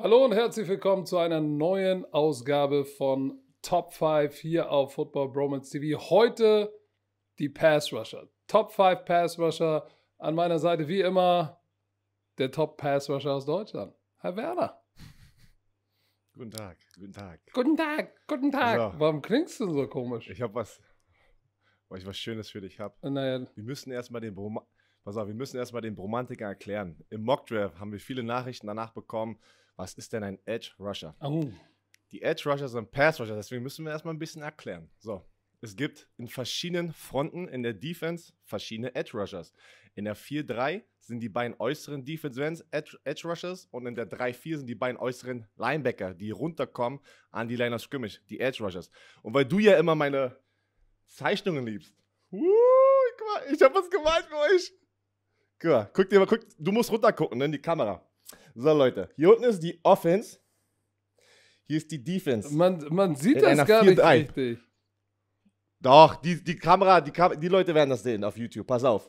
Hallo und herzlich willkommen zu einer neuen Ausgabe von Top 5 hier auf Football Bromance TV. Heute die Pass Rusher. Top 5 Pass Rusher. An meiner Seite wie immer der Top Pass Rusher aus Deutschland, Herr Werner. Guten Tag, guten Tag. Guten Tag, guten Tag. Also, Warum klingst du so komisch? Ich habe was, weil ich was Schönes für dich habe. Naja. Wir müssen erstmal den Brom Pass auf, wir müssen erstmal den Bromantiker erklären. Im Mockdraft haben wir viele Nachrichten danach bekommen, was ist denn ein Edge Rusher? Oh. Die Edge Rusher sind Pass Rusher, deswegen müssen wir erstmal ein bisschen erklären. So, es gibt in verschiedenen Fronten in der Defense verschiedene Edge Rushers. In der 4-3 sind die beiden äußeren Defense Ends Edge, Rushers und in der 3-4 sind die beiden äußeren Linebacker, die runterkommen an die Liner of Scrimmage, die Edge Rushers. Und weil du ja immer meine Zeichnungen liebst. Uh, ich habe was gemeint für euch. Guck, guck dir mal, guck, du musst runtergucken ne, in die Kamera. So, Leute, hier unten ist die Offense. Hier ist die Defense. Man, man sieht In das gar nicht richtig. Doch, die, die Kamera, die, Kam die Leute werden das sehen auf YouTube. Pass auf.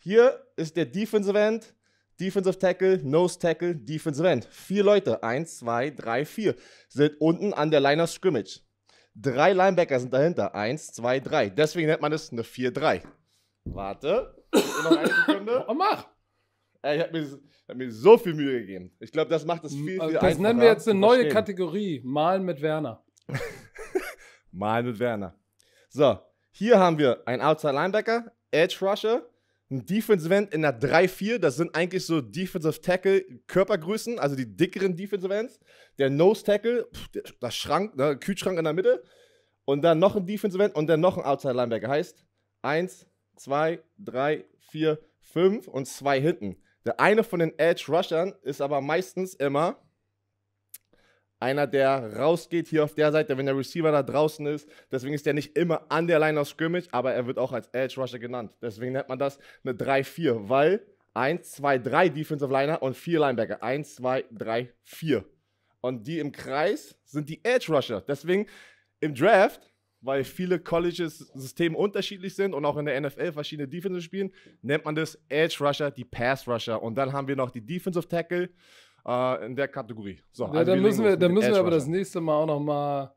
Hier ist der Defensive End, Defensive Tackle, Nose Tackle, Defensive End. Vier Leute, eins, zwei, drei, vier, sind unten an der Line of Scrimmage. Drei Linebacker sind dahinter. Eins, zwei, drei. Deswegen nennt man es eine 4-3. Warte. Noch eine Sekunde. Oh, mach! ich habe mir, hab mir, so viel Mühe gegeben. Ich glaube, das macht es viel, äh, viel das einfacher. Das nennen wir jetzt eine neue Kategorie: Malen mit Werner. Malen mit Werner. So, hier haben wir einen Outside Linebacker, Edge Rusher, ein Defensive End in der 3-4. Das sind eigentlich so Defensive Tackle Körpergrößen, also die dickeren Defensive Ends. Der Nose Tackle, das Schrank, der ne, Kühlschrank in der Mitte. Und dann noch ein Defensive End und dann noch ein Outside Linebacker. Heißt, 1, 2, 3, 4, 5 und 2 hinten. Der eine von den Edge-Rushern ist aber meistens immer einer, der rausgeht hier auf der Seite, wenn der Receiver da draußen ist. Deswegen ist der nicht immer an der Line of Scrimmage, aber er wird auch als Edge Rusher genannt. Deswegen nennt man das eine 3-4, weil 1, 2, 3 Defensive Liner und 4 Linebacker. 1, 2, 3, 4. Und die im Kreis sind die Edge Rusher. Deswegen im Draft weil viele Colleges Systeme unterschiedlich sind und auch in der NFL verschiedene Defensive spielen, nennt man das Edge Rusher, die Pass Rusher. Und dann haben wir noch die Defensive Tackle äh, in der Kategorie. So, ja, also dann müssen, wir, dann müssen wir aber das nächste Mal auch nochmal.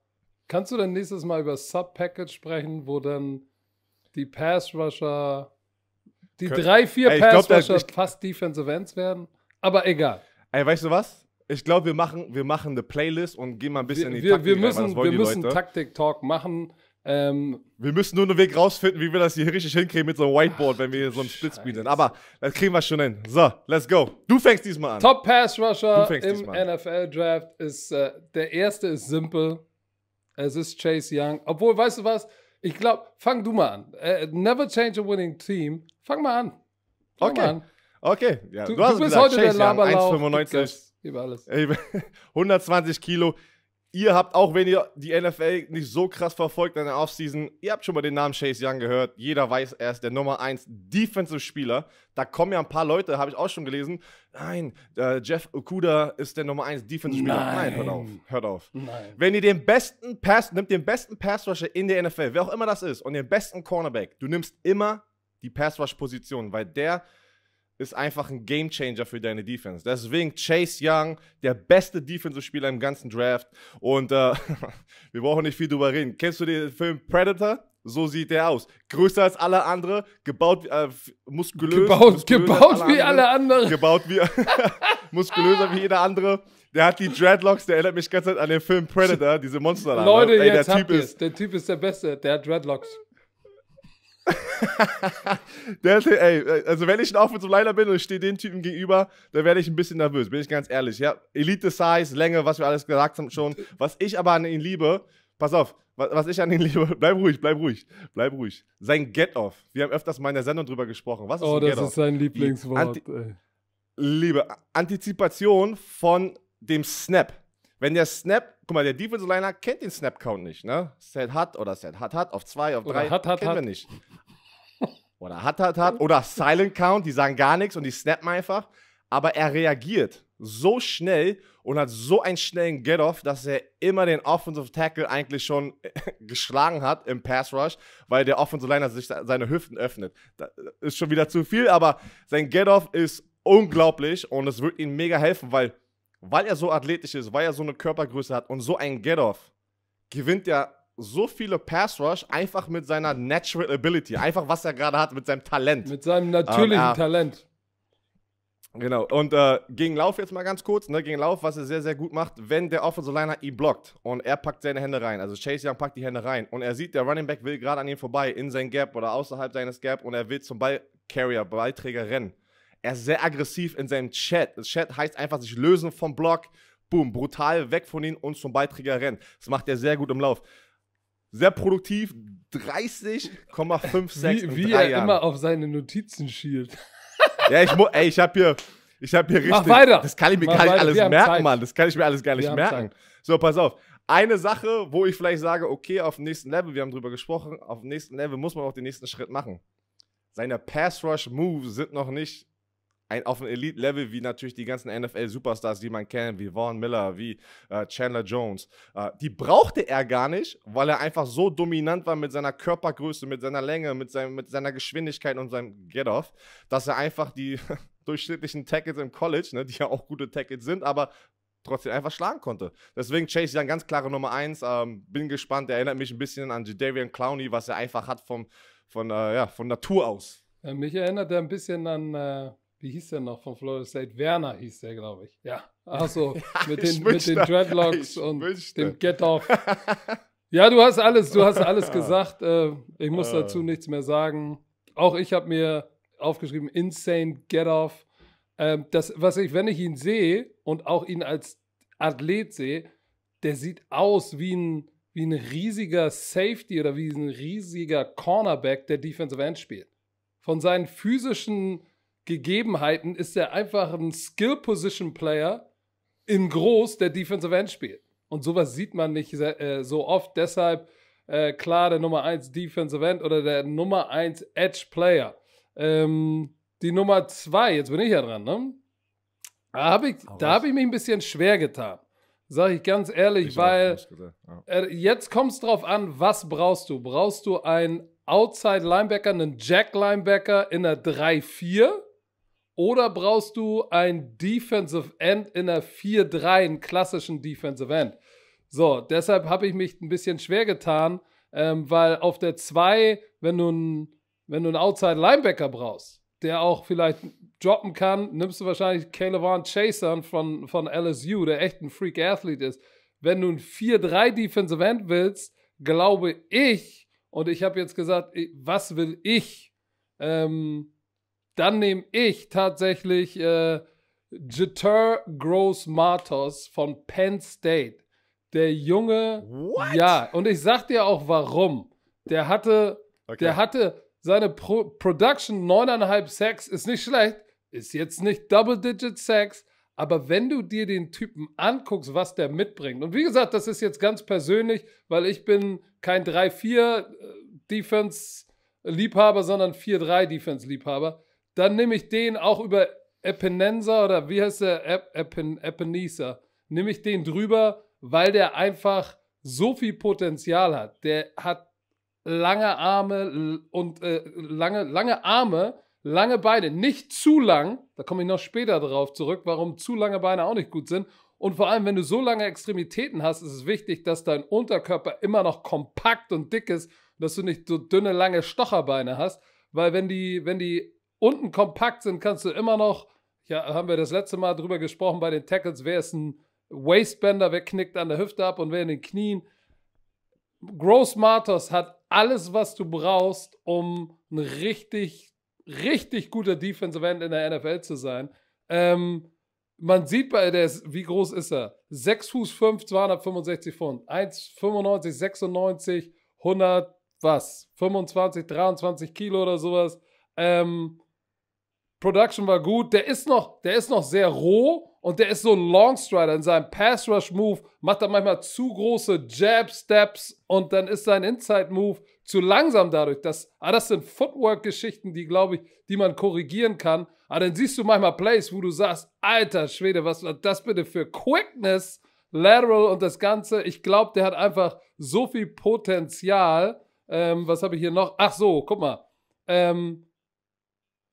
Kannst du dann nächstes Mal über Sub-Package sprechen, wo dann die Pass Rusher, die Kön drei, vier Ey, Pass Rusher glaub, fast Defensive Ends werden? Aber egal. Ey, weißt du was? Ich glaube, wir machen, wir machen eine Playlist und gehen mal ein bisschen wir, in die wir, Taktik wir müssen, wir müssen Taktik-Talk machen. Ähm, wir müssen nur einen Weg rausfinden, wie wir das hier richtig hinkriegen mit so einem Whiteboard, Ach, wenn wir hier so einen Splitspeed sind. Aber das kriegen wir schon hin. So, let's go. Du fängst diesmal an. Top Pass Rusher im NFL-Draft ist, äh, der erste ist simpel. Es ist Chase Young. Obwohl, weißt du was? Ich glaube, fang du mal an. Äh, never change a winning team. Fang mal an. Fang okay. Mal an. Okay. Ja, du, du, du bist gesagt, heute Chase der Laberlauf. 1,95. Über alles. 120 Kilo. Ihr habt, auch wenn ihr die NFL nicht so krass verfolgt in der Offseason, ihr habt schon mal den Namen Chase Young gehört. Jeder weiß, er ist der Nummer 1 Defensive-Spieler. Da kommen ja ein paar Leute, habe ich auch schon gelesen. Nein, äh, Jeff Okuda ist der Nummer 1 Defensive-Spieler. Nein. Nein. hört auf. Hört auf. Nein. Wenn ihr den besten Pass, nimmt den besten Pass-Rusher in der NFL, wer auch immer das ist, und den besten Cornerback, du nimmst immer die Pass-Rush-Position, weil der ist einfach ein Gamechanger für deine Defense. Deswegen Chase Young, der beste Defensive-Spieler im ganzen Draft. Und äh, wir brauchen nicht viel drüber reden. Kennst du den Film Predator? So sieht der aus. Größer als alle andere, gebaut, äh, muskulös. Gebaut, muskulös gebaut alle wie andere, alle anderen. Gebaut wie, muskulöser wie jeder andere. Der hat die Dreadlocks, der erinnert mich ganz an den Film Predator, diese Monster. Ne? Leute, Ey, jetzt der, typ ist, der Typ ist der Beste, der hat Dreadlocks. der, ey, also wenn ich ein Offensive Liner bin und ich stehe den Typen gegenüber, dann werde ich ein bisschen nervös, bin ich ganz ehrlich. Ja, Elite Size, Länge, was wir alles gesagt haben schon. Was ich aber an ihn liebe, pass auf, was, was ich an ihn liebe, bleib ruhig, bleib ruhig, bleib ruhig. Sein Get-Off. Wir haben öfters mal in der Sendung drüber gesprochen. Was ist oh, das ist sein Lieblingswort. Anti ey. Liebe, Antizipation von dem Snap. Wenn der Snap guck mal, der Defensive Liner kennt den Snap Count nicht, ne? Set hat oder Set hat hat auf zwei, auf drei. oder hat, hat, kennen hat. wir nicht. Oder hat hat hat oder Silent Count, die sagen gar nichts und die snappen einfach, aber er reagiert so schnell und hat so einen schnellen Get-Off, dass er immer den Offensive Tackle eigentlich schon geschlagen hat im Pass Rush, weil der Offensive Liner sich seine Hüften öffnet. Das ist schon wieder zu viel, aber sein Get-Off ist unglaublich und es wird ihm mega helfen, weil weil er so athletisch ist, weil er so eine Körpergröße hat und so ein Get-Off, gewinnt er so viele Pass Rush einfach mit seiner Natural Ability, einfach was er gerade hat, mit seinem Talent. Mit seinem ähm, natürlichen ähm, äh, Talent. Genau. Und äh, gegen Lauf jetzt mal ganz kurz, ne? Gegen Lauf, was er sehr, sehr gut macht, wenn der Offensive Liner ihn blockt und er packt seine Hände rein. Also Chase Young packt die Hände rein und er sieht, der Running Back will gerade an ihm vorbei, in sein Gap oder außerhalb seines Gap und er will zum Ball Carrier, Ballträger rennen. Er ist sehr aggressiv in seinem Chat. Das Chat heißt einfach sich lösen vom Block, boom, brutal weg von ihm und zum Beiträger rennen. Das macht er sehr gut im Lauf. Sehr produktiv, 30,56 Wie, wie er Jahren. immer auf seine Notizen schielt. Ja, ich muss, ich habe hier, ich hier richtig. Mach weiter. Das kann ich mir Mach gar nicht weiter. alles merken, Zeit. Mann. Das kann ich mir alles gar nicht merken. Zeit. So, pass auf. Eine Sache, wo ich vielleicht sage, okay, auf dem nächsten Level, wir haben drüber gesprochen, auf dem nächsten Level muss man auch den nächsten Schritt machen. Seine Pass Rush Moves sind noch nicht ein, auf einem Elite-Level wie natürlich die ganzen NFL-Superstars, die man kennt, wie Vaughn Miller, wie äh, Chandler Jones. Äh, die brauchte er gar nicht, weil er einfach so dominant war mit seiner Körpergröße, mit seiner Länge, mit, seinem, mit seiner Geschwindigkeit und seinem Get-Off, dass er einfach die durchschnittlichen Tackles im College, ne, die ja auch gute Tackles sind, aber trotzdem einfach schlagen konnte. Deswegen Chase Young ganz klare Nummer 1. Ähm, bin gespannt. Er erinnert mich ein bisschen an Jadavian Clowney, was er einfach hat vom, von, äh, ja, von Natur aus. Mich erinnert er ein bisschen an äh, wie hieß der noch von Florida State? Werner hieß der, glaube ich. Ja. Also mit den, mit den Dreadlocks und wünschte. dem Get-Off. ja, du hast alles, du hast alles gesagt. Äh, ich muss äh. dazu nichts mehr sagen. Auch ich habe mir aufgeschrieben, Insane Get-Off. Ähm, was ich, wenn ich ihn sehe und auch ihn als Athlet sehe, der sieht aus wie ein, wie ein riesiger Safety oder wie ein riesiger Cornerback, der Defensive End spielt. Von seinen physischen Gegebenheiten ist er einfach ein Skill-Position-Player in groß, der Defensive End spielt. Und sowas sieht man nicht äh, so oft. Deshalb äh, klar der Nummer 1 Defensive End oder der Nummer 1 Edge Player. Ähm, die Nummer 2, jetzt bin ich ja dran, ne? Da habe ich, hab ich mich ein bisschen schwer getan. Sag ich ganz ehrlich, ich weil äh, jetzt kommt es drauf an, was brauchst du? Brauchst du einen Outside Linebacker, einen Jack Linebacker in der 3-4? Oder brauchst du ein Defensive End in einer 4-3, einen klassischen Defensive End? So, deshalb habe ich mich ein bisschen schwer getan, ähm, weil auf der 2, wenn du einen wenn Outside Linebacker brauchst, der auch vielleicht droppen kann, nimmst du wahrscheinlich Calevan Chaser von, von LSU, der echt ein Freak Athlet ist. Wenn du ein 4-3 Defensive End willst, glaube ich, und ich habe jetzt gesagt, was will ich? Ähm, dann nehme ich tatsächlich äh, Jeter Gross Matos von Penn State. Der Junge. What? Ja, und ich sag dir auch warum. Der hatte, okay. der hatte seine Pro Production 9,5 Sex ist nicht schlecht, ist jetzt nicht Double-Digit Sex, aber wenn du dir den Typen anguckst, was der mitbringt, und wie gesagt, das ist jetzt ganz persönlich, weil ich bin kein 3-4 äh, Defense-Liebhaber, sondern 4-3 Defense-Liebhaber dann nehme ich den auch über Epinenser oder wie heißt der? Ep Nehme ich den drüber, weil der einfach so viel Potenzial hat. Der hat lange Arme und äh, lange, lange Arme, lange Beine. Nicht zu lang, da komme ich noch später darauf zurück, warum zu lange Beine auch nicht gut sind. Und vor allem, wenn du so lange Extremitäten hast, ist es wichtig, dass dein Unterkörper immer noch kompakt und dick ist, dass du nicht so dünne, lange Stocherbeine hast. Weil wenn die, wenn die unten kompakt sind, kannst du immer noch, ja, haben wir das letzte Mal drüber gesprochen bei den Tackles, wer ist ein Waistbender, wer knickt an der Hüfte ab und wer in den Knien. Gross Matos hat alles, was du brauchst, um ein richtig, richtig guter Defensive End in der NFL zu sein. Ähm, man sieht bei der, wie groß ist er? 6 Fuß 5, 265 Pfund. 1,95, 96, 100, was? 25, 23 Kilo oder sowas. Ähm, Production war gut. Der ist noch, der ist noch sehr roh und der ist so ein Longstrider in seinem Pass Rush Move. Macht er manchmal zu große Jab Steps und dann ist sein Inside Move zu langsam dadurch. Das, ah, das sind Footwork-Geschichten, die, glaube ich, die man korrigieren kann. Aber ah, dann siehst du manchmal Plays, wo du sagst, alter Schwede, was war das bitte für Quickness, Lateral und das Ganze. Ich glaube, der hat einfach so viel Potenzial. Ähm, was habe ich hier noch? Ach so, guck mal. Ähm,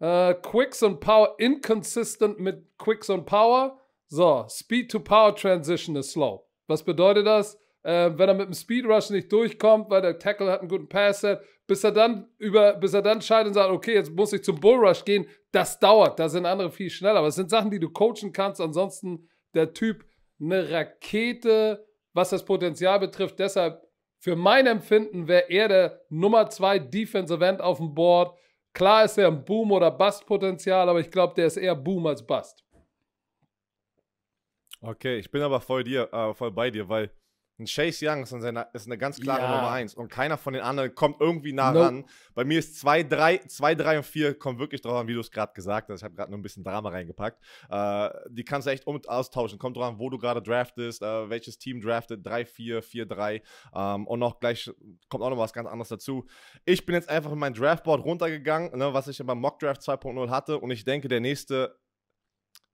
äh, Quicks und Power inconsistent mit Quicks und Power. So, Speed to Power Transition ist slow. Was bedeutet das? Äh, wenn er mit dem Speed Rush nicht durchkommt, weil der Tackle hat einen guten Pass Set, bis er dann über, bis er dann scheidet und sagt, okay, jetzt muss ich zum Bull Rush gehen, das dauert. Da sind andere viel schneller. Aber es sind Sachen, die du coachen kannst. Ansonsten der Typ eine Rakete, was das Potenzial betrifft. Deshalb für mein Empfinden wäre er der Nummer 2 Defensive End auf dem Board. Klar ist er ein Boom- oder Bust-Potenzial, aber ich glaube, der ist eher Boom als Bust. Okay, ich bin aber voll dir, äh, voll bei dir, weil ein Chase Young ist eine, ist eine ganz klare ja. Nummer 1 und keiner von den anderen kommt irgendwie nah nope. ran. Bei mir ist 2, 3, 2, 3 und 4 kommen wirklich drauf an, wie du es gerade gesagt hast. Ich habe gerade nur ein bisschen Drama reingepackt. Äh, die kannst du echt um austauschen. Kommt drauf an, wo du gerade draftest, äh, welches Team draftet, 3, 4, 4, 3. Ähm, und noch gleich kommt auch noch was ganz anderes dazu. Ich bin jetzt einfach in mein Draftboard runtergegangen, ne, was ich beim Mockdraft 2.0 hatte und ich denke, der nächste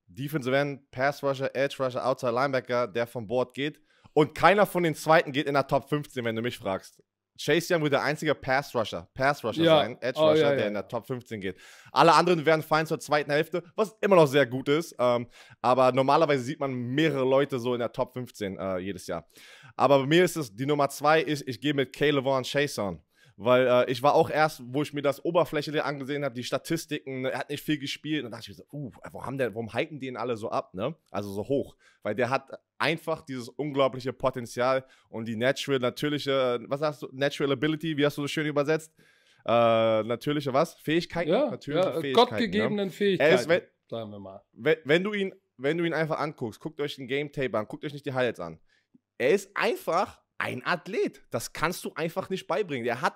Defensive End, Pass Rusher, Edge Rusher, Outside Linebacker, der vom Board geht, und keiner von den zweiten geht in der Top 15, wenn du mich fragst. Chase Young wird der einzige Pass-Rusher, Pass-Rusher ja. sein, Edge-Rusher, oh, ja, ja. der in der Top 15 geht. Alle anderen werden fein zur zweiten Hälfte, was immer noch sehr gut ist. Ähm, aber normalerweise sieht man mehrere Leute so in der Top 15 äh, jedes Jahr. Aber bei mir ist es, die Nummer zwei ist, ich gehe mit Caleb Vaughn Chase on. Weil äh, ich war auch erst, wo ich mir das oberflächlich angesehen habe, die Statistiken, ne, er hat nicht viel gespielt. Und dann dachte ich so, uh, warum, haben der, warum hiken die ihn alle so ab, ne? Also so hoch. Weil der hat einfach dieses unglaubliche Potenzial und die natural, natürliche, was sagst du, natural ability, wie hast du das schön übersetzt? Äh, natürliche was? Fähigkeiten? Ja, natürliche ja, äh, Fähigkeiten. Ne? Gottgegebenen ne? Fähigkeiten, ist, wenn, sagen wir mal. Wenn, wenn, du ihn, wenn du ihn einfach anguckst, guckt euch den Game Tape an, guckt euch nicht die Highlights an. Er ist einfach ein Athlet. Das kannst du einfach nicht beibringen. Der hat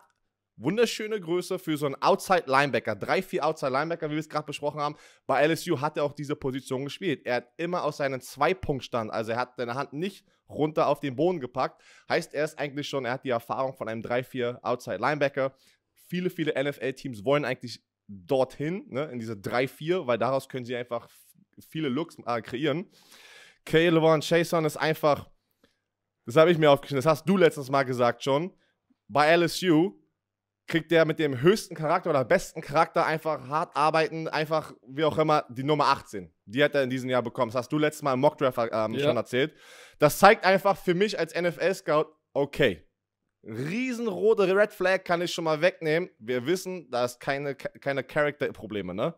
wunderschöne Größe für so einen Outside Linebacker. Drei, vier Outside Linebacker, wie wir es gerade besprochen haben. Bei LSU hat er auch diese Position gespielt. Er hat immer aus seinem Zwei-Punkt-Stand, also er hat seine Hand nicht runter auf den Boden gepackt. Heißt, er ist eigentlich schon, er hat die Erfahrung von einem 3-4 Outside Linebacker. Viele, viele NFL-Teams wollen eigentlich dorthin, ne, in diese 3-4, weil daraus können sie einfach viele Looks äh, kreieren. Kaylevan Chason ist einfach, das habe ich mir aufgeschrieben, das hast du letztens mal gesagt schon, bei LSU kriegt der mit dem höchsten Charakter oder besten Charakter einfach hart arbeiten, einfach wie auch immer, die Nummer 18. Die hat er in diesem Jahr bekommen. Das hast du letztes Mal im Mockdraft ähm, ja. schon erzählt. Das zeigt einfach für mich als NFL-Scout, okay, riesenrote Red Flag kann ich schon mal wegnehmen. Wir wissen, da ist keine, keine Charakter-Probleme. ne?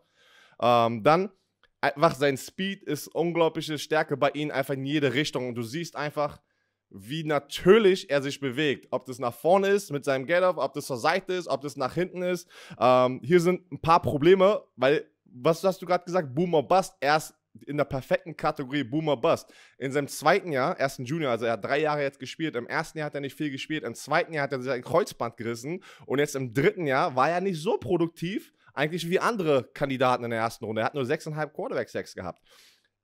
Ähm, dann einfach sein Speed ist unglaubliche Stärke bei ihm, einfach in jede Richtung. Und du siehst einfach, wie natürlich er sich bewegt. Ob das nach vorne ist mit seinem Get-Up, ob das zur Seite ist, ob das nach hinten ist. Ähm, hier sind ein paar Probleme, weil, was hast du gerade gesagt? Boomer Bust. Er ist in der perfekten Kategorie Boomer Bust. In seinem zweiten Jahr, ersten Junior, also er hat drei Jahre jetzt gespielt, im ersten Jahr hat er nicht viel gespielt, im zweiten Jahr hat er sein Kreuzband gerissen und jetzt im dritten Jahr war er nicht so produktiv, eigentlich wie andere Kandidaten in der ersten Runde. Er hat nur 6,5 Quarterback-Sex gehabt.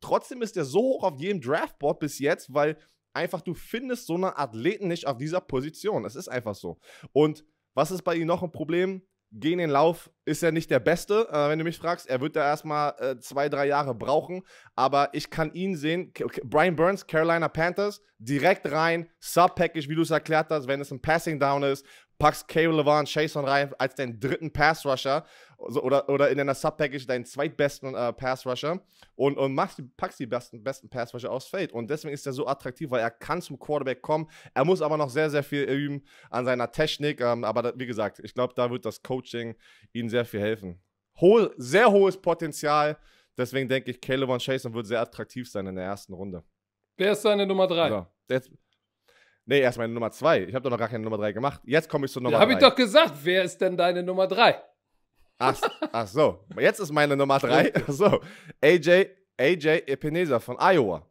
Trotzdem ist er so hoch auf jedem Draftboard bis jetzt, weil einfach, du findest so einen Athleten nicht auf dieser Position. Es ist einfach so. Und was ist bei ihm noch ein Problem? Gegen den Lauf ist er nicht der Beste, äh, wenn du mich fragst. Er wird da erstmal äh, zwei, drei Jahre brauchen. Aber ich kann ihn sehen. K Brian Burns, Carolina Panthers, direkt rein, Sub-Package, wie du es erklärt hast, wenn es ein Passing Down ist packst Cable Levan Chason rein als deinen dritten Pass-Rusher oder, oder in deiner Sub-Package deinen zweitbesten äh, Pass-Rusher und, und machst, packst die besten, besten Pass-Rusher aufs Feld. Und deswegen ist er so attraktiv, weil er kann zum Quarterback kommen. Er muss aber noch sehr, sehr viel üben an seiner Technik. Ähm, aber da, wie gesagt, ich glaube, da wird das Coaching ihnen sehr viel helfen. Ho sehr hohes Potenzial. Deswegen denke ich, Caleb Von Chasen wird sehr attraktiv sein in der ersten Runde. Wer ist seine Nummer 3? So, jetzt, Nee, erst meine Nummer 2. Ich habe doch noch gar keine Nummer 3 gemacht. Jetzt komme ich zur Nummer ja, hab Habe ich doch gesagt, wer ist denn deine Nummer 3? Ach, ach so, jetzt ist meine Nummer 3. Ach so, AJ, AJ Epenesa von Iowa.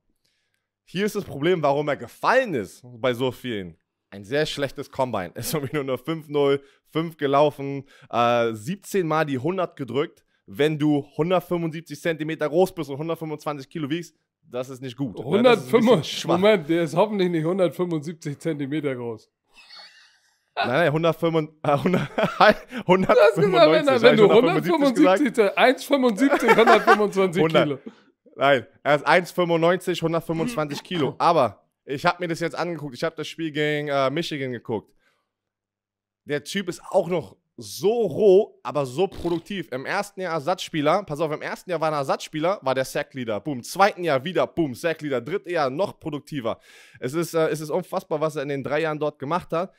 Hier ist das Problem, warum er gefallen ist bei so vielen. Ein sehr schlechtes Combine. Ist irgendwie nur 5-0, 5 gelaufen, äh, 17 Mal die 100 gedrückt. Wenn du 175 cm groß bist und 125 Kilo wiegst, das ist nicht gut. 175, ne? Moment, der ist hoffentlich nicht 175 Zentimeter groß. Nein, nein, 175. Äh, 100, 195 halt, wenn, du 175, 1,75, 125 100, Kilo. Nein, er ist 1,95, 125 Kilo. Aber ich habe mir das jetzt angeguckt. Ich habe das Spiel gegen äh, Michigan geguckt. Der Typ ist auch noch so roh, aber so produktiv. Im ersten Jahr Ersatzspieler, pass auf, im ersten Jahr war er Ersatzspieler, war der Sackleader, boom. Im zweiten Jahr wieder, boom, Sackleader. Drittes Jahr noch produktiver. Es ist, äh, es ist unfassbar, was er in den drei Jahren dort gemacht hat.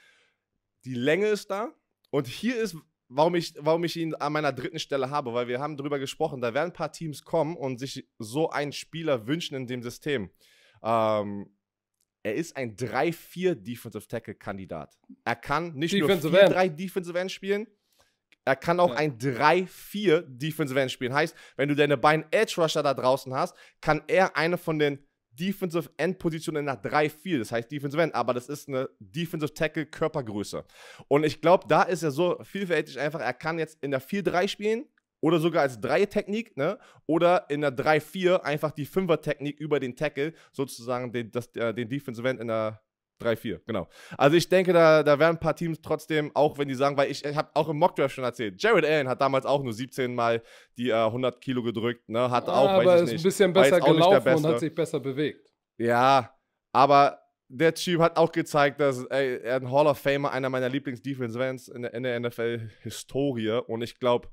Die Länge ist da. Und hier ist, warum ich, warum ich ihn an meiner dritten Stelle habe, weil wir haben darüber gesprochen, da werden ein paar Teams kommen und sich so einen Spieler wünschen in dem System. Ähm, er ist ein 3-4 Defensive Tackle Kandidat. Er kann nicht Defensive nur 4-3 Defensive End spielen, er kann auch ja. ein 3-4 Defensive End spielen. Heißt, wenn du deine beiden Edge Rusher da draußen hast, kann er eine von den Defensive End Positionen nach 3-4, das heißt Defensive End, aber das ist eine Defensive Tackle Körpergröße. Und ich glaube, da ist er so vielfältig einfach, er kann jetzt in der 4-3 spielen, oder sogar als dreie technik ne? Oder in der 3-4 einfach die Fünfer-Technik über den Tackle, sozusagen den, das, äh, den Defensive End in der 3-4, genau. Also ich denke, da, da werden ein paar Teams trotzdem, auch wenn die sagen, weil ich, ich habe auch im Mockdraft schon erzählt, Jared Allen hat damals auch nur 17 Mal die äh, 100 Kilo gedrückt, ne? Hat auch, aber weiß ist nicht, ein bisschen besser gelaufen und hat sich besser bewegt. Ja, aber der Typ hat auch gezeigt, dass ey, er ein Hall of Famer, einer meiner Lieblings-Defense-Fans in, in der NFL-Historie und ich glaube,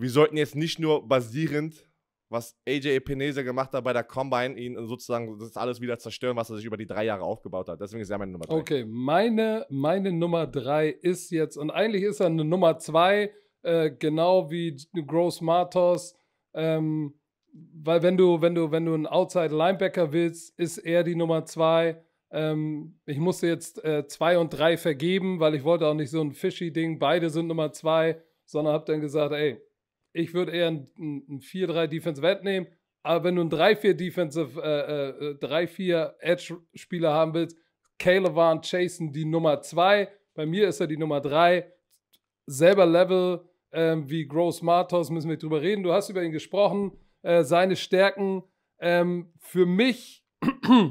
wir sollten jetzt nicht nur basierend, was AJ Epinesa gemacht hat bei der Combine, ihn sozusagen das alles wieder zerstören, was er sich über die drei Jahre aufgebaut hat. Deswegen ist er meine Nummer drei. Okay, meine, meine Nummer drei ist jetzt, und eigentlich ist er eine Nummer zwei, äh, genau wie Gross Matos. Ähm, weil wenn du, wenn du, wenn du einen Outside Linebacker willst, ist er die Nummer zwei. Ähm, ich musste jetzt äh, zwei und drei vergeben, weil ich wollte auch nicht so ein fishy Ding. Beide sind Nummer zwei, sondern habe dann gesagt, ey, ich würde eher ein, ein 4-3 Defensive End nehmen. Aber wenn du einen 3-4 Defensive, äh, äh, 3-4 äh, Edge-Spieler haben willst, Caleb Van Chasen die Nummer 2. Bei mir ist er die Nummer 3. Selber Level ähm, wie Gross Martos, müssen wir drüber reden. Du hast über ihn gesprochen, äh, seine Stärken. Ähm, für mich,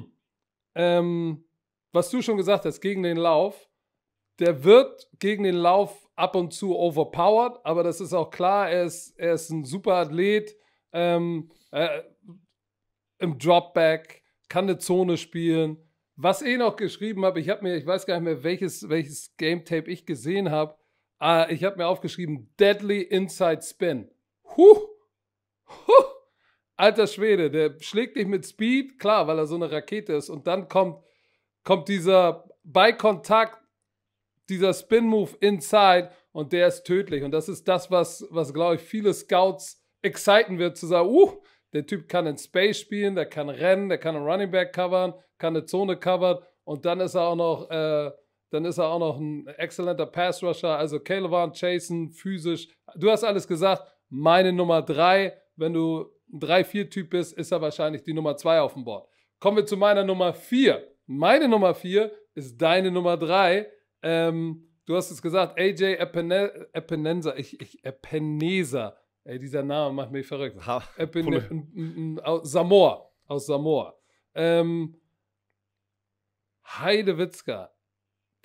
ähm, was du schon gesagt hast, gegen den Lauf, der wird gegen den Lauf ab und zu overpowered, aber das ist auch klar, er ist, er ist ein super Athlet ähm, äh, im Dropback, kann eine Zone spielen. Was ich noch geschrieben habe, ich habe mir, ich weiß gar nicht mehr, welches, welches Game Tape ich gesehen habe, äh, ah, ich habe mir aufgeschrieben, Deadly Inside Spin. Huh! Huh! Alter Schwede, der schlägt dich mit Speed, klar, weil er so eine Rakete ist. Und dann kommt, kommt dieser bei Kontakt dieser Spin-Move inside und der ist tödlich. Und das ist das, was, was glaube ich, viele Scouts exciten wird, zu sagen, uh, der Typ kann in Space spielen, der kann rennen, der kann einen Running Back covern, kann eine Zone covern und dann ist er auch noch, äh, dann ist er auch noch ein exzellenter Pass Rusher. Also Calevan, Chasen, physisch. Du hast alles gesagt. Meine Nummer drei, wenn du ein 3-4-Typ bist, ist er wahrscheinlich die Nummer zwei auf dem Board. Kommen wir zu meiner Nummer vier. Meine Nummer vier ist deine Nummer drei. Ähm, du hast es gesagt, AJ Epene Epenenza, ich, ich, Epenesa. Ey, dieser Name macht mich verrückt. Ha, Epene, aus Samoa, aus Samoa. Ähm, Heidewitzka,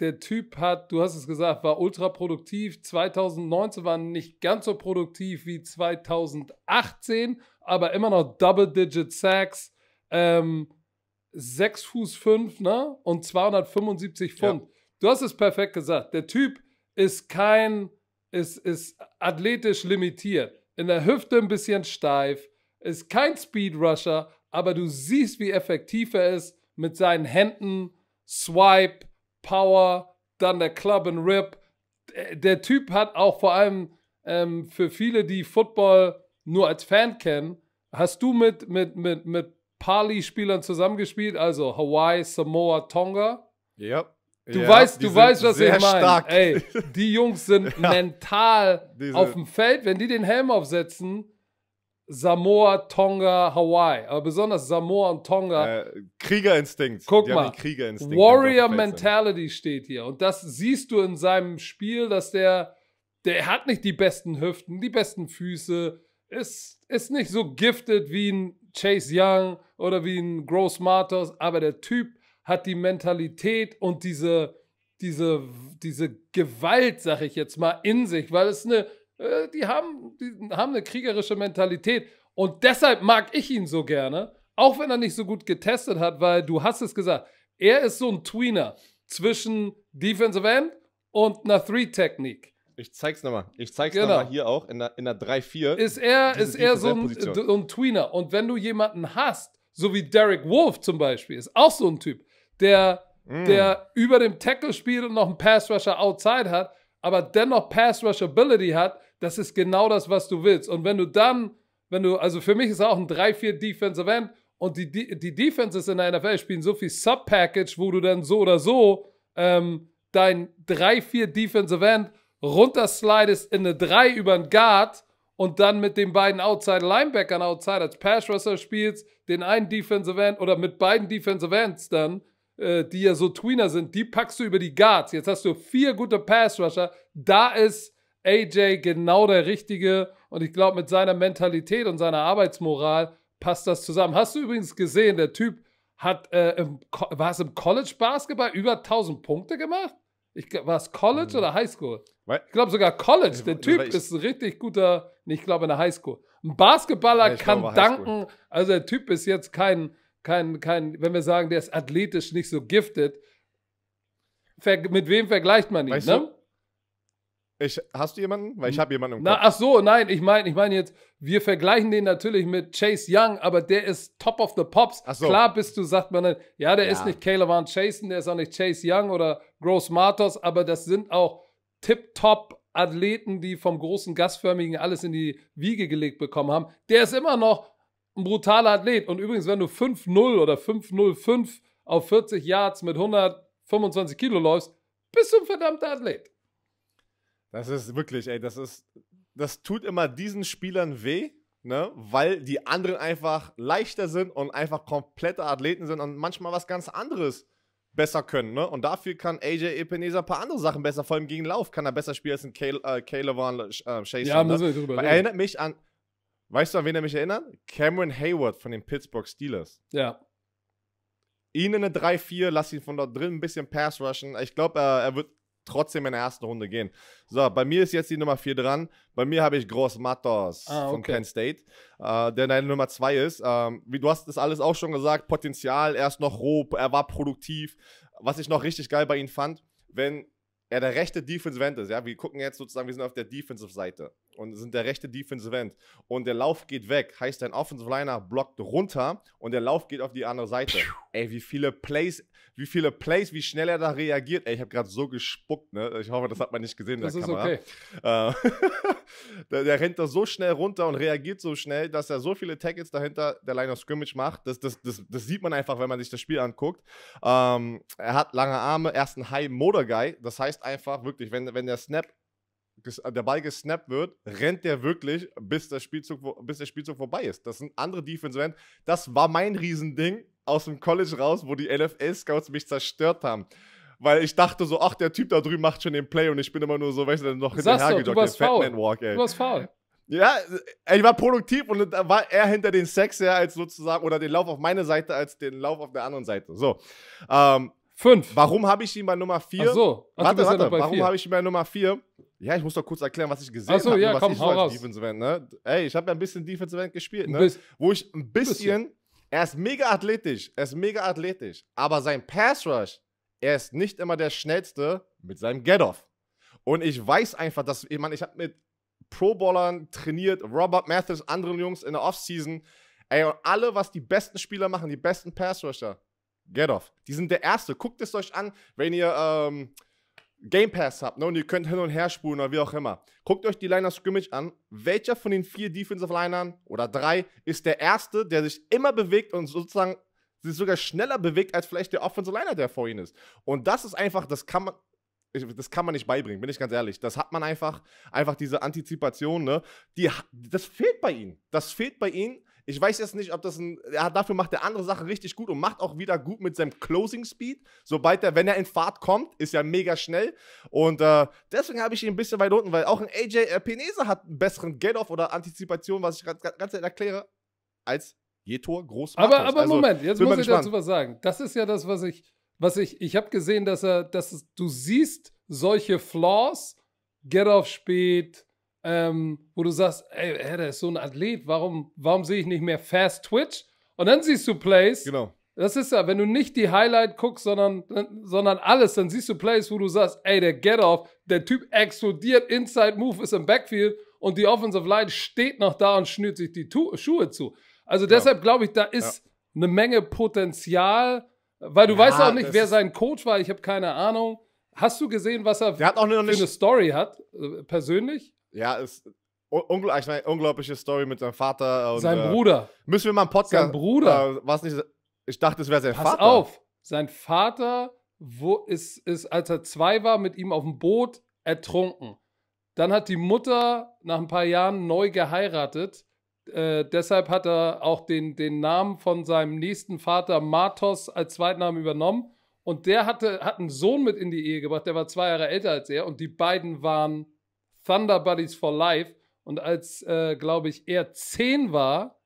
der Typ hat, du hast es gesagt, war ultra produktiv. 2019 war nicht ganz so produktiv wie 2018, aber immer noch Double-Digit Sacks. Ähm, 6 Fuß 5 ne? und 275 Pfund. Ja. Du hast es perfekt gesagt. Der Typ ist kein, ist, ist athletisch limitiert. In der Hüfte ein bisschen steif, ist kein Speedrusher, aber du siehst, wie effektiv er ist mit seinen Händen, Swipe, Power, dann der Club and Rip. Der Typ hat auch vor allem ähm, für viele, die Football nur als Fan kennen, hast du mit, mit, mit, mit Pali-Spielern zusammengespielt, also Hawaii, Samoa, Tonga? Ja. Du ja, weißt, du weißt, was ich meine. Ey, die Jungs sind ja, mental sind auf dem Feld, wenn die den Helm aufsetzen. Samoa, Tonga, Hawaii, aber besonders Samoa und Tonga. Äh, Kriegerinstinkt. Guck die mal, Kriegerinstinkt Warrior Mentality steht hier und das siehst du in seinem Spiel, dass der, der hat nicht die besten Hüften, die besten Füße, ist, ist nicht so gifted wie ein Chase Young oder wie ein Gross Martos, aber der Typ hat die Mentalität und diese, diese, diese Gewalt, sag ich jetzt mal, in sich, weil es eine, äh, die haben, die haben eine kriegerische Mentalität. Und deshalb mag ich ihn so gerne, auch wenn er nicht so gut getestet hat, weil du hast es gesagt, er ist so ein Tweener zwischen Defensive End und einer Three-Technik. Ich zeig's nochmal. Ich zeig's genau. nochmal hier auch in der, in der 3-4. Ist er, ist er so ein, so ein Tweener. Und wenn du jemanden hast, so wie Derek Wolf zum Beispiel, ist auch so ein Typ, der, mm. der über dem Tackle spielt und noch einen Pass Rusher outside hat, aber dennoch Pass Rush Ability hat, das ist genau das, was du willst. Und wenn du dann, wenn du, also für mich ist auch ein 3-4 Defensive End und die, die, die Defenses in der NFL spielen so viel Sub-Package, wo du dann so oder so ähm, dein 3-4 Defensive End runterslidest in eine 3 über einen Guard und dann mit den beiden Outside Linebackern Outside als Pass Rusher spielst, den einen Defensive End oder mit beiden Defensive Ends dann äh, die ja so Tweener sind, die packst du über die Guards. Jetzt hast du vier gute Pass-Rusher. Da ist AJ genau der Richtige. Und ich glaube, mit seiner Mentalität und seiner Arbeitsmoral passt das zusammen. Hast du übrigens gesehen, der Typ hat, äh, im, war es im College Basketball über 1000 Punkte gemacht? Ich, war es College mhm. oder Highschool? Ich glaube sogar College. Der Typ ich, ist ein richtig guter, ich glaube in der Highschool. Ein Basketballer kann danken. Also der Typ ist jetzt kein kein, kein, wenn wir sagen, der ist athletisch nicht so giftet, mit wem vergleicht man ihn, weißt ne? Du? Ich, hast du jemanden? Weil ich habe jemanden im Kopf. Na, ach so, nein, ich meine ich mein jetzt, wir vergleichen den natürlich mit Chase Young, aber der ist top of the pops. Ach so. Klar bist du, sagt man dann, ja, der ja. ist nicht Caleb Van Chasen, der ist auch nicht Chase Young oder Gross Matos, aber das sind auch tip-top Athleten, die vom großen Gastförmigen alles in die Wiege gelegt bekommen haben. Der ist immer noch ein brutaler Athlet. Und übrigens, wenn du 5-0 oder 5-0-5 auf 40 Yards mit 125 Kilo läufst, bist du ein verdammter Athlet. Das ist wirklich, ey, das ist, das tut immer diesen Spielern weh, ne? weil die anderen einfach leichter sind und einfach komplette Athleten sind und manchmal was ganz anderes besser können. Ne? Und dafür kann AJ Epineser ein paar andere Sachen besser, vor allem gegen Lauf kann er besser spielen als ein Kalevan äh, Chaser. Äh, ja, ne? müssen wir drüber reden. Erinnert mich an Weißt du, an wen er mich erinnert? Cameron Hayward von den Pittsburgh Steelers. Ja. Ihn in eine 3-4, lass ihn von dort drin ein bisschen Pass rushen. Ich glaube, er, er wird trotzdem in der ersten Runde gehen. So, bei mir ist jetzt die Nummer 4 dran. Bei mir habe ich Gross Matos ah, okay. von Penn State, äh, der deine Nummer 2 ist. Ähm, wie du hast das alles auch schon gesagt, Potenzial, er ist noch roh, er war produktiv. Was ich noch richtig geil bei ihm fand, wenn er der rechte Defensive End ist, ja, wir gucken jetzt sozusagen, wir sind auf der Defensive Seite und sind der rechte Defensive End und der Lauf geht weg, heißt dein Offensive Liner blockt runter und der Lauf geht auf die andere Seite. Ey, wie viele Plays, wie viele Plays, wie schnell er da reagiert. Ey, ich habe gerade so gespuckt, ne? Ich hoffe, das hat man nicht gesehen in das der ist Kamera. Okay. Äh, der, der, rennt da so schnell runter und reagiert so schnell, dass er so viele Tackles dahinter der Line of Scrimmage macht. Das, das, das, das sieht man einfach, wenn man sich das Spiel anguckt. Ähm, er hat lange Arme, er ist ein High Motor Guy, das heißt einfach wirklich, wenn, wenn der Snap der Ball gesnappt wird, rennt der wirklich, bis, das Spielzug, bis der Spielzug vorbei ist. Das sind andere Defensive End. Das war mein Riesending aus dem College raus, wo die LFL-Scouts mich zerstört haben. Weil ich dachte so, ach, der Typ da drüben macht schon den Play und ich bin immer nur so, weißt du, noch hinterhergejoggt, den Fatman-Walk, ey. Du warst faul. Ja, ich war produktiv und da war er hinter den Sex her als sozusagen, oder den Lauf auf meine Seite als den Lauf auf der anderen Seite. So. Ähm, Fünf. Warum habe ich ihn bei Nummer vier? Ach so. Ach, warte, warte, ja warum habe ich ihn bei Nummer vier? Ja, ich muss doch kurz erklären, was ich gesehen so, habe, ja, was komm, ich so als raus. Defensive End, ne? Ey, ich habe ja ein bisschen Defensive End gespielt, ne? Biss, Wo ich ein bisschen, bisschen, er ist mega athletisch, er ist mega athletisch, aber sein Pass Rush, er ist nicht immer der schnellste mit seinem Get Off. Und ich weiß einfach, dass ich, meine, ich habe mit Pro-Ballern trainiert, Robert Mathis, anderen Jungs in der Offseason. Ey, und alle, was die besten Spieler machen, die besten Pass-Rusher, get off. Die sind der Erste. Guckt es euch an, wenn ihr ähm, Game Pass habt ne, und ihr könnt hin und her spulen oder wie auch immer, guckt euch die Liner Scrimmage an. Welcher von den vier Defensive Linern oder drei ist der erste, der sich immer bewegt und sozusagen sich sogar schneller bewegt als vielleicht der Offensive Liner, der vor ihnen ist? Und das ist einfach, das kann man, das kann man nicht beibringen, bin ich ganz ehrlich. Das hat man einfach, einfach diese Antizipation, ne? Die, das fehlt bei ihnen. Das fehlt bei ihnen. Ich weiß jetzt nicht, ob das ein. Ja, dafür macht er andere Sachen richtig gut und macht auch wieder gut mit seinem Closing Speed. Sobald er, wenn er in Fahrt kommt, ist er mega schnell. Und äh, deswegen habe ich ihn ein bisschen weit unten, weil auch ein AJ äh, Penese hat einen besseren Get-Off oder Antizipation, was ich ganz, ganz erkläre, als Jetor groß. Aber, aber also, Moment, jetzt muss ich dazu was sagen. Das ist ja das, was ich. Was ich, ich habe gesehen, dass er, dass es, du siehst solche Flaws, Get-Off-Speed, ähm, wo du sagst, ey, der ist so ein Athlet, warum, warum sehe ich nicht mehr Fast Twitch? Und dann siehst du Plays. Genau. Das ist ja, wenn du nicht die Highlight guckst, sondern, sondern alles, dann siehst du Plays, wo du sagst, ey, der Get-Off, der Typ explodiert, Inside Move ist im Backfield und die Offensive Line steht noch da und schnürt sich die tu Schuhe zu. Also deshalb ja. glaube ich, da ist ja. eine Menge Potenzial, weil du ja, weißt auch nicht, wer sein Coach war, ich habe keine Ahnung. Hast du gesehen, was er für eine Story hat, äh, persönlich? Ja, ist ungl ich mein, unglaubliche Story mit seinem Vater. Und, sein äh, Bruder. müssen wir mal einen Podcast. Sein Bruder. Äh, nicht, ich dachte, es wäre sein Pass Vater. Pass auf, sein Vater wo ist, ist, als er zwei war, mit ihm auf dem Boot ertrunken. Dann hat die Mutter nach ein paar Jahren neu geheiratet. Äh, deshalb hat er auch den, den Namen von seinem nächsten Vater Matos als Zweitnamen übernommen. Und der hatte, hat einen Sohn mit in die Ehe gebracht, der war zwei Jahre älter als er. Und die beiden waren Thunder Buddies for Life. Und als, äh, glaube ich, er zehn war,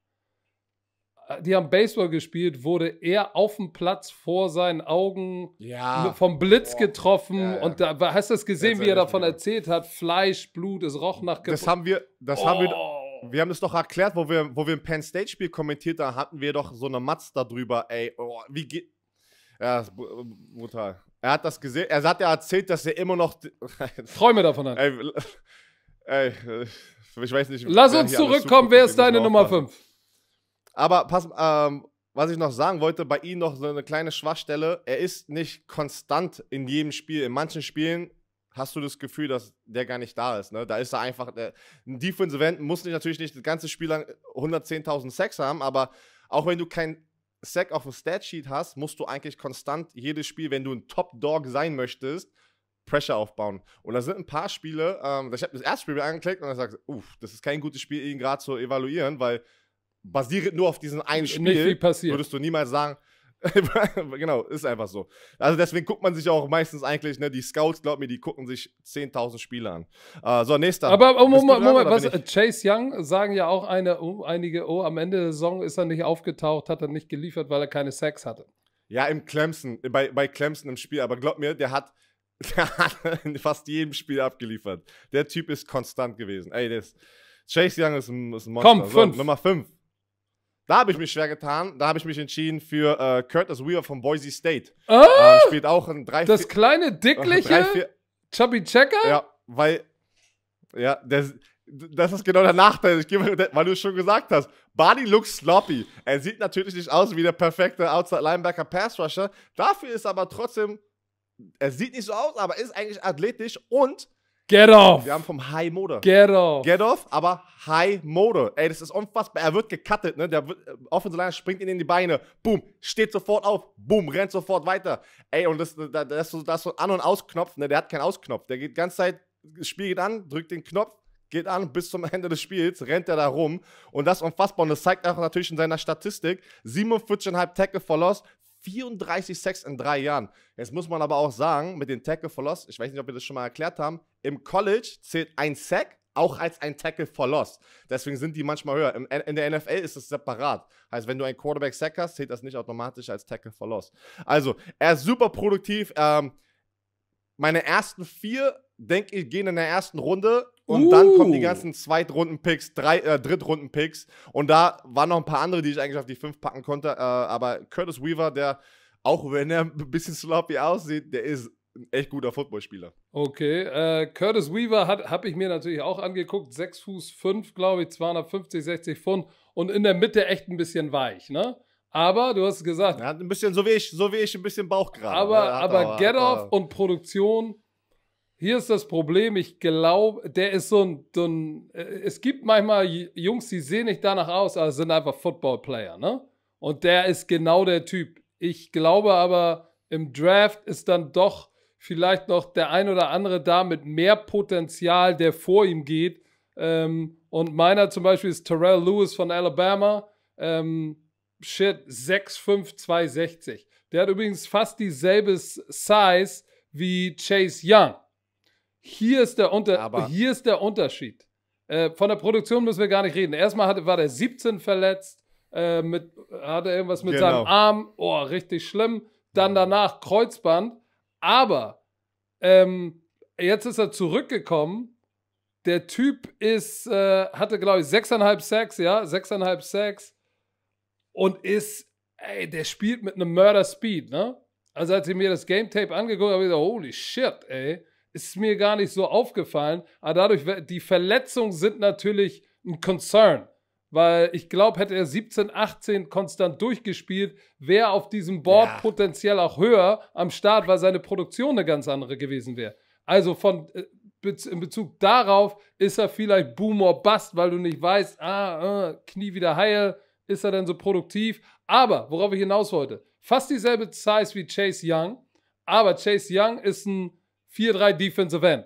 äh, die haben Baseball gespielt, wurde er auf dem Platz vor seinen Augen ja. vom Blitz Boah. getroffen. Ja, ja. Und da hast du das gesehen, wie er davon mehr. erzählt hat? Fleisch, Blut, es roch nach Geburt. Das haben wir, das oh. haben wir, wir haben das doch erklärt, wo wir, wo wir ein Penn State Spiel kommentiert, da hatten wir doch so eine Matz darüber, ey, oh, wie geht, ja, brutal. Er hat das gesehen. Er hat ja erzählt, dass er immer noch. Träume davon hat. Ey, ey, äh, ich weiß nicht. Lass uns zurückkommen. Wer ist deine Nummer 5? Aber pass, ähm, was ich noch sagen wollte, bei ihm noch so eine kleine Schwachstelle. Er ist nicht konstant in jedem Spiel. In manchen Spielen hast du das Gefühl, dass der gar nicht da ist. Ne? Da ist er einfach. Der, ein Defensive End muss natürlich nicht das ganze Spiel lang 110.000 Sex haben, aber auch wenn du kein Sack auf dem Statsheet hast, musst du eigentlich konstant jedes Spiel, wenn du ein Top-Dog sein möchtest, Pressure aufbauen. Und da sind ein paar Spiele, ähm, ich habe das erste Spiel angeklickt und dann sagst uff, das ist kein gutes Spiel, ihn gerade zu evaluieren, weil basierend nur auf diesem einen Spiel würdest du niemals sagen, genau, ist einfach so. Also deswegen guckt man sich auch meistens eigentlich, ne, die Scouts, glaub mir, die gucken sich 10.000 Spiele an. Uh, so, nächster. Aber, aber Moment, dran, Moment was, Chase Young sagen ja auch eine, oh, einige, oh, am Ende der Saison ist er nicht aufgetaucht, hat er nicht geliefert, weil er keine Sex hatte. Ja, im Clemson, bei, bei Clemson im Spiel, aber glaub mir, der hat, der hat in fast jedem Spiel abgeliefert. Der Typ ist konstant gewesen. Ey, das, Chase Young ist ein, ist ein Monster. Komm, fünf. So, Nummer 5. Da habe ich mich schwer getan. Da habe ich mich entschieden für äh, Curtis Weaver von Boise State. Ah, ähm, spielt auch ein 3 Das kleine, dickliche drei, vier, Chubby Checker? Ja, weil. Ja, das, das ist genau der Nachteil, ich gebe, weil du es schon gesagt hast. Body looks sloppy. Er sieht natürlich nicht aus wie der perfekte Outside Linebacker Pass Rusher. Dafür ist aber trotzdem. Er sieht nicht so aus, aber ist eigentlich athletisch und Get off! Wir haben vom High Mode. Get off! Get off, aber High Mode. Ey, das ist unfassbar. Er wird gecuttet, ne? Der wird, äh, Offensive Liner springt ihn in die Beine. Boom, steht sofort auf. Boom, rennt sofort weiter. Ey, und das, das, das, so, das so An- und Ausknopf, ne? Der hat keinen Ausknopf. Der geht die ganze Zeit, das Spiel geht an, drückt den Knopf, geht an, bis zum Ende des Spiels rennt er da rum. Und das ist unfassbar. Und das zeigt auch natürlich in seiner Statistik: 47,5 Tackle for Loss, 34 Sacks in drei Jahren. Jetzt muss man aber auch sagen, mit den Tackle for Loss, ich weiß nicht, ob wir das schon mal erklärt haben, im College zählt ein Sack auch als ein Tackle for Loss. Deswegen sind die manchmal höher. In, in der NFL ist es separat. Heißt, wenn du einen Quarterback-Sack hast, zählt das nicht automatisch als Tackle for Loss. Also, er ist super produktiv. Ähm, meine ersten vier, denke ich, gehen in der ersten Runde. Und uh. dann kommen die uh. ganzen Zweitrunden-Picks, äh, Drittrunden-Picks. Und da waren noch ein paar andere, die ich eigentlich auf die fünf packen konnte. Äh, aber Curtis Weaver, der, auch wenn er ein bisschen sloppy aussieht, der ist ein echt guter Footballspieler. Okay. Äh, Curtis Weaver habe ich mir natürlich auch angeguckt. Sechs Fuß fünf, glaube ich, 250, 60 Pfund. Und in der Mitte echt ein bisschen weich, ne? Aber du hast gesagt. Er hat ein bisschen, so wie ich, so wie ich ein bisschen Bauch gerade. Aber, ne? aber, aber Get-Off und Produktion hier ist das Problem, ich glaube, der ist so ein, so ein, äh, es gibt manchmal Jungs, die sehen nicht danach aus, aber sind einfach Football-Player, ne? Und der ist genau der Typ. Ich glaube aber, im Draft ist dann doch vielleicht noch der ein oder andere da mit mehr Potenzial, der vor ihm geht. Ähm, und meiner zum Beispiel ist Terrell Lewis von Alabama. Ähm, shit, 6'5, 260. Der hat übrigens fast dieselbe Size wie Chase Young. Hier ist der, Unter Aber hier ist der Unterschied. Äh, von der Produktion müssen wir gar nicht reden. Erstmal hat, war der 17 verletzt, äh, mit, hatte irgendwas mit genau. seinem Arm, oh, richtig schlimm. Dann danach Kreuzband. Aber ähm, jetzt ist er zurückgekommen. Der Typ ist, äh, hatte, glaube ich, 6,5 Sex, ja, 6,5 Sex. Und ist, ey, der spielt mit einem Murder Speed, ne? Also als ich mir das Game Tape angeguckt habe, ich gesagt, holy shit, ey ist mir gar nicht so aufgefallen. Aber dadurch, die Verletzungen sind natürlich ein Concern. Weil ich glaube, hätte er 17, 18 konstant durchgespielt, wäre auf diesem Board ja. potenziell auch höher am Start, weil seine Produktion eine ganz andere gewesen wäre. Also von, äh, in Bezug darauf ist er vielleicht Boomer Bust, weil du nicht weißt, ah, äh, Knie wieder heil, ist er denn so produktiv? Aber, worauf ich hinaus wollte, fast dieselbe Size wie Chase Young, aber Chase Young ist ein 4-3 Defensive End.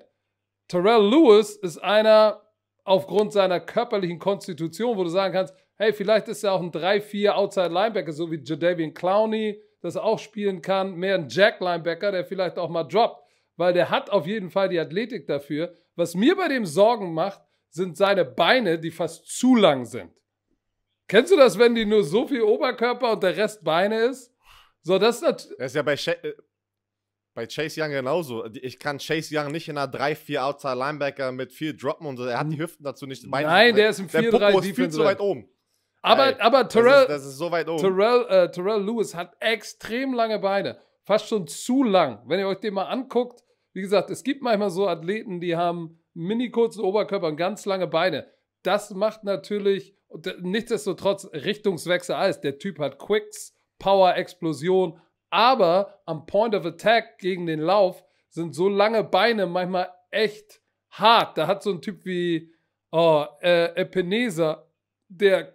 Terrell Lewis ist einer aufgrund seiner körperlichen Konstitution, wo du sagen kannst, hey, vielleicht ist er auch ein 3-4 Outside Linebacker, so wie Jadavian Clowney, das auch spielen kann, mehr ein Jack Linebacker, der vielleicht auch mal droppt, weil der hat auf jeden Fall die Athletik dafür. Was mir bei dem Sorgen macht, sind seine Beine, die fast zu lang sind. Kennst du das, wenn die nur so viel Oberkörper und der Rest Beine ist? So, das ist, das ist ja bei She bei Chase Young genauso. Ich kann Chase Young nicht in einer 3-4 Outside Linebacker mit viel droppen und so. Er hat die Hüften dazu nicht. Nein, der ist im 4-3 Der Popo ist viel zu weit oben. Aber, Ey, aber Terrell, das ist, das ist so weit oben. Terrell, äh, Terrell Lewis hat extrem lange Beine. Fast schon zu lang. Wenn ihr euch den mal anguckt, wie gesagt, es gibt manchmal so Athleten, die haben mini kurzen Oberkörper und ganz lange Beine. Das macht natürlich, äh, nichtsdestotrotz, Richtungswechsel alles. Der Typ hat Quicks, Power, Explosion, aber am Point of Attack gegen den Lauf sind so lange Beine manchmal echt hart. Da hat so ein Typ wie oh, äh, Epenesa, der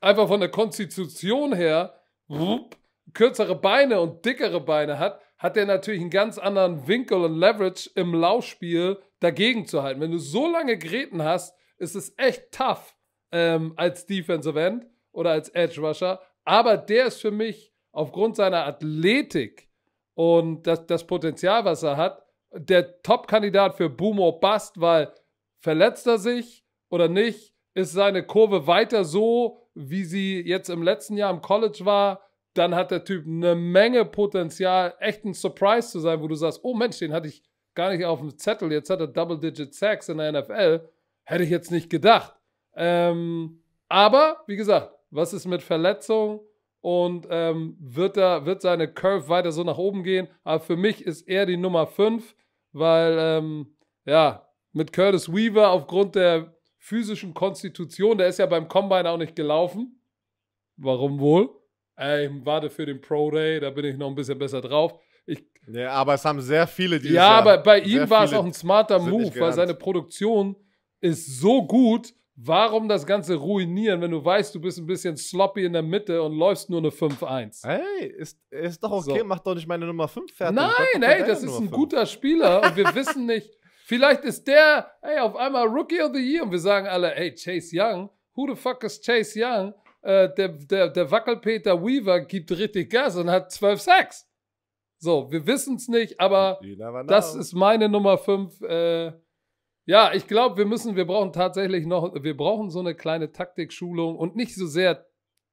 einfach von der Konstitution her wupp, kürzere Beine und dickere Beine hat, hat der natürlich einen ganz anderen Winkel und Leverage im Laufspiel dagegen zu halten. Wenn du so lange Gräten hast, ist es echt tough ähm, als Defensive End oder als Edge Rusher. Aber der ist für mich aufgrund seiner Athletik und das, das Potenzial, was er hat, der Top-Kandidat für Boomer Bust, weil verletzt er sich oder nicht, ist seine Kurve weiter so, wie sie jetzt im letzten Jahr im College war, dann hat der Typ eine Menge Potenzial, echt ein Surprise zu sein, wo du sagst, oh Mensch, den hatte ich gar nicht auf dem Zettel, jetzt hat er Double-Digit Sacks in der NFL, hätte ich jetzt nicht gedacht. Ähm, aber, wie gesagt, was ist mit Verletzungen? und ähm, wird, da, wird seine Curve weiter so nach oben gehen. Aber für mich ist er die Nummer 5, weil ähm, ja, mit Curtis Weaver aufgrund der physischen Konstitution, der ist ja beim Combine auch nicht gelaufen. Warum wohl? Äh, ich warte für den Pro Day, da bin ich noch ein bisschen besser drauf. Ich, ja, aber es haben sehr viele dieses Ja, Jahr aber bei ihm war es auch ein smarter Move, weil seine Produktion ist so gut, Warum das Ganze ruinieren, wenn du weißt, du bist ein bisschen sloppy in der Mitte und läufst nur eine 5-1? Hey, ist, ist doch okay, so. mach doch nicht meine Nummer 5 fertig. Nein, hey, das ist ein guter Spieler und wir wissen nicht, vielleicht ist der, hey, auf einmal Rookie of the Year und wir sagen alle, hey, Chase Young, who the fuck is Chase Young? Äh, der, der, der Wackelpeter Weaver gibt richtig Gas und hat 12 Sacks. So, wir wissen es nicht, aber das ist meine Nummer 5. Äh, ja, ich glaube, wir müssen, wir brauchen tatsächlich noch, wir brauchen so eine kleine Taktikschulung und nicht so sehr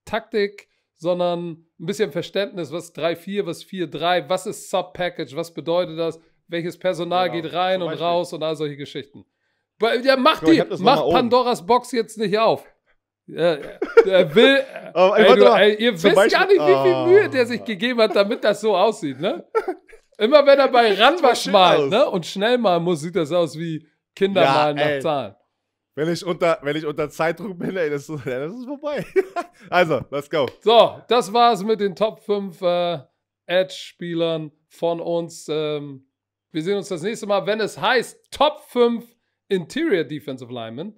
Taktik, sondern ein bisschen Verständnis, was 3-4, was 4-3, was ist Sub-Package, was bedeutet das, welches Personal genau, geht rein und raus und all solche Geschichten. Ja, mach die, mach Pandoras Box jetzt nicht auf. Äh, er will, äh, ey, du, ey, ihr wisst Beispiel, gar nicht, wie viel ah. Mühe der sich gegeben hat, damit das so aussieht, ne? Immer wenn er bei Ranwasch malt, ne? Und schnell malen muss, sieht das aus wie Kinder ja, malen nach ey. Zahlen. Wenn ich, unter, wenn ich unter Zeitdruck bin, ey, das, ist, das ist vorbei. also, let's go. So, das war's mit den Top 5 äh, Edge-Spielern von uns. Ähm, wir sehen uns das nächste Mal, wenn es heißt Top 5 Interior Defensive Linemen.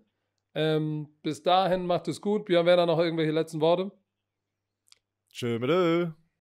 Ähm, bis dahin macht es gut. Björn Werner noch irgendwelche letzten Worte? Tschö, bitte.